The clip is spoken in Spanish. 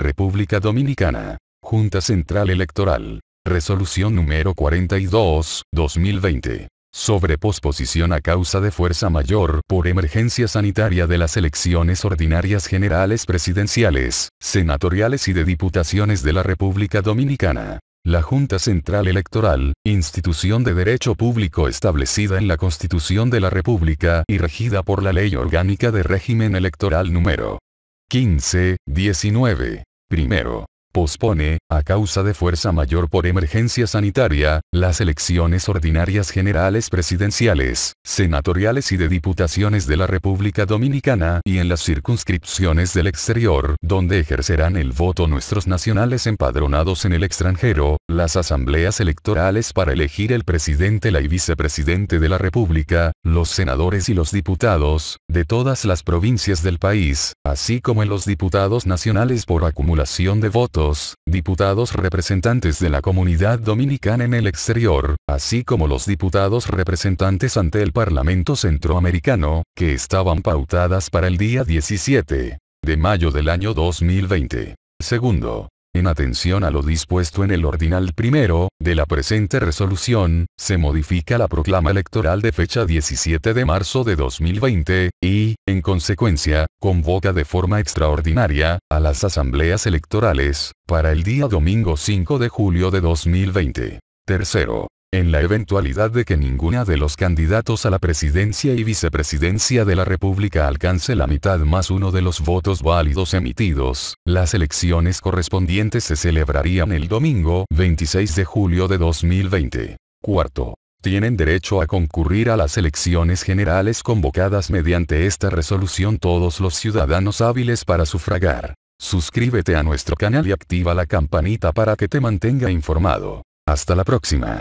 República Dominicana. Junta Central Electoral. Resolución número 42, 2020. Sobre posposición a causa de fuerza mayor por emergencia sanitaria de las elecciones ordinarias generales presidenciales, senatoriales y de diputaciones de la República Dominicana. La Junta Central Electoral, institución de derecho público establecida en la Constitución de la República y regida por la Ley Orgánica de Régimen Electoral número 15, 19, Primero, pospone, a causa de fuerza mayor por emergencia sanitaria, las elecciones ordinarias generales presidenciales, senatoriales y de diputaciones de la República Dominicana y en las circunscripciones del exterior, donde ejercerán el voto nuestros nacionales empadronados en el extranjero, las asambleas electorales para elegir el presidente la y vicepresidente de la República, los senadores y los diputados, de todas las provincias del país, así como en los diputados nacionales por acumulación de votos diputados representantes de la comunidad dominicana en el exterior, así como los diputados representantes ante el Parlamento Centroamericano, que estaban pautadas para el día 17 de mayo del año 2020. Segundo, en atención a lo dispuesto en el ordinal primero, de la presente resolución, se modifica la proclama electoral de fecha 17 de marzo de 2020, y, en consecuencia, convoca de forma extraordinaria, a las asambleas electorales, para el día domingo 5 de julio de 2020. Tercero, en la eventualidad de que ninguna de los candidatos a la presidencia y vicepresidencia de la República alcance la mitad más uno de los votos válidos emitidos, las elecciones correspondientes se celebrarían el domingo 26 de julio de 2020. Cuarto. Tienen derecho a concurrir a las elecciones generales convocadas mediante esta resolución todos los ciudadanos hábiles para sufragar. Suscríbete a nuestro canal y activa la campanita para que te mantenga informado. Hasta la próxima.